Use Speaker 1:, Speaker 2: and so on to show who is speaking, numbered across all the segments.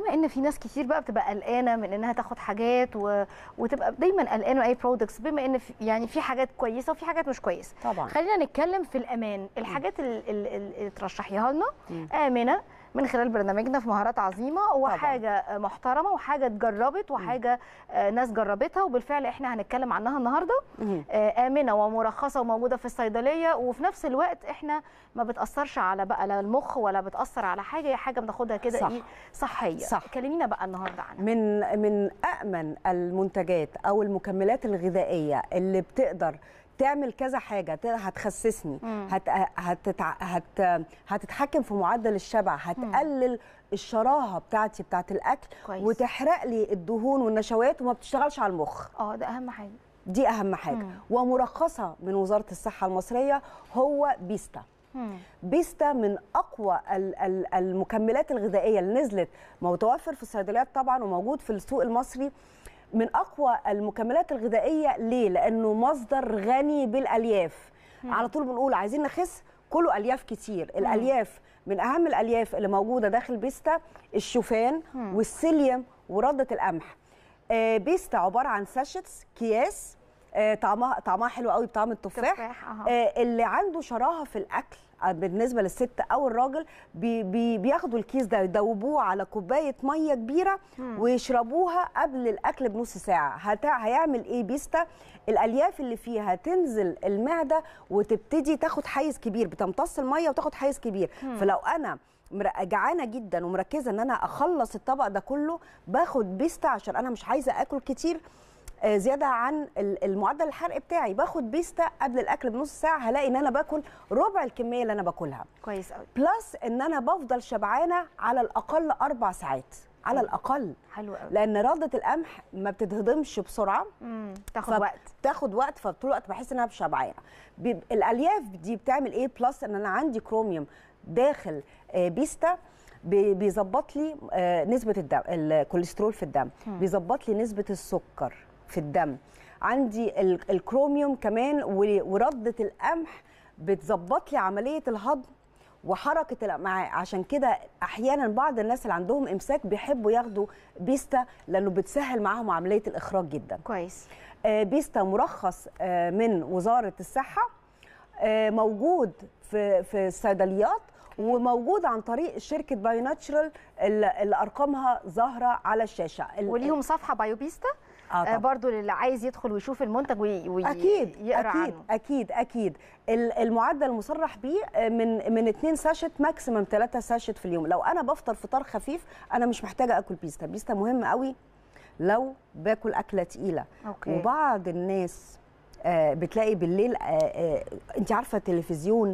Speaker 1: بما ان في ناس كتير بقى بتبقى قلقانه من انها تاخد حاجات و... وتبقى دايما قلقانه اي برودكتس بما ان في يعني في حاجات كويسه وفي حاجات مش كويسه طبعا خلينا نتكلم في الامان الحاجات اللي ترشحيها لنا امنه من خلال برنامجنا في مهارات عظيمه وحاجه طبعا. محترمه وحاجه اتجربت وحاجه آه، ناس جربتها وبالفعل احنا هنتكلم عنها النهارده آه، امنه ومرخصه وموجوده في الصيدليه وفي نفس الوقت احنا ما بتاثرش على بقى لا المخ ولا بتاثر على حاجه هي حاجه بناخدها كده صح. ايه صحيه صح. كلمينا بقى النهارده عنها من من امن المنتجات او المكملات الغذائيه اللي بتقدر تعمل كذا حاجه هتخسسني هت... هتتع... هت... هتتحكم في معدل الشبع هتقلل الشراهه بتاعتي بتاعت الاكل كويس. وتحرق لي الدهون والنشويات وما بتشتغلش على المخ اه ده اهم حاجه دي اهم حاجه مم. ومرخصه من وزاره الصحه المصريه هو بيستا بيستا من اقوى المكملات الغذائيه اللي نزلت متوفر في الصيدليات طبعا وموجود في السوق المصري من اقوى المكملات الغذائيه ليه لانه مصدر غني بالالياف مم. على طول بنقول عايزين نخس كله الياف كتير الالياف من اهم الالياف اللي موجوده داخل بيستا الشوفان مم. والسيليوم ورده القمح آه بيستا عباره عن ساشيتس كياس آه طعمها طعمها حلو قوي بطعم التفاح آه اللي عنده شراهه في الاكل بالنسبه للست او الراجل بي بي بياخدوا الكيس ده يدوبوه على كوبايه ميه كبيره ويشربوها قبل الاكل بنص ساعه هتا هيعمل ايه بيستا الالياف اللي فيها تنزل المعده وتبتدي تاخد حيز كبير بتمتص الميه وتاخد حيز كبير مم. فلو انا جعانه جدا ومركزه ان انا اخلص الطبق ده كله باخد بيستا عشان انا مش عايزه اكل كتير آه، زياده عن المعدل الحرق بتاعي باخد بيستا قبل الاكل بنص ساعه هلاقي ان انا باكل ربع الكميه اللي انا باكلها كويس قوي بلس ان انا بفضل شبعانه على الاقل اربع ساعات على الاقل حلو قوي لان رده القمح ما بتتهضمش بسرعه امم تاخد فب... وقت تاخد وقت فطول الوقت بحس ان انا شبعانه ب... الالياف دي بتعمل ايه بلس ان انا عندي كروميوم داخل آه، بيستا بيظبط لي آه، نسبه الدم الكوليسترول في الدم بيظبط لي نسبه السكر في الدم عندي الكروميوم كمان ورده القمح بتظبط لي عمليه الهضم وحركه الامعاء عشان كده احيانا بعض الناس اللي عندهم امساك بيحبوا ياخدوا بيستا لانه بتسهل معاهم عمليه الاخراج جدا كويس آه، بيستا مرخص آه، من وزاره الصحه آه، موجود في في الصيدليات وموجود عن طريق شركه بايو ناتشرال اللي ارقامها ظاهره على الشاشه وليهم صفحه بايو بيستا آه, آه، برضو للي عايز يدخل ويشوف المنتج وي... وي... اكيد يقرأ اكيد عنه. اكيد اكيد المعدل المصرح بيه آه، من من 2 ساشت ماكسيمم 3 ساشت في اليوم لو انا بفطر فطار خفيف انا مش محتاجه اكل بيستا بيستا مهم قوي لو باكل اكله تقيله أوكي. وبعض الناس آه، بتلاقي بالليل آه، آه، انت عارفه تلفزيون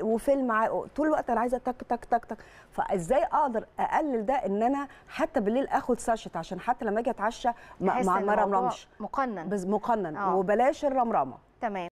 Speaker 1: وفيلم طول الوقت انا عايزه تك تك تك تك فازاي اقدر اقلل ده ان انا حتى بالليل اخد ساشت عشان حتى لما اجي اتعشى ما, رمرمش مقنن مقنن وبلاش الرمرمه تمام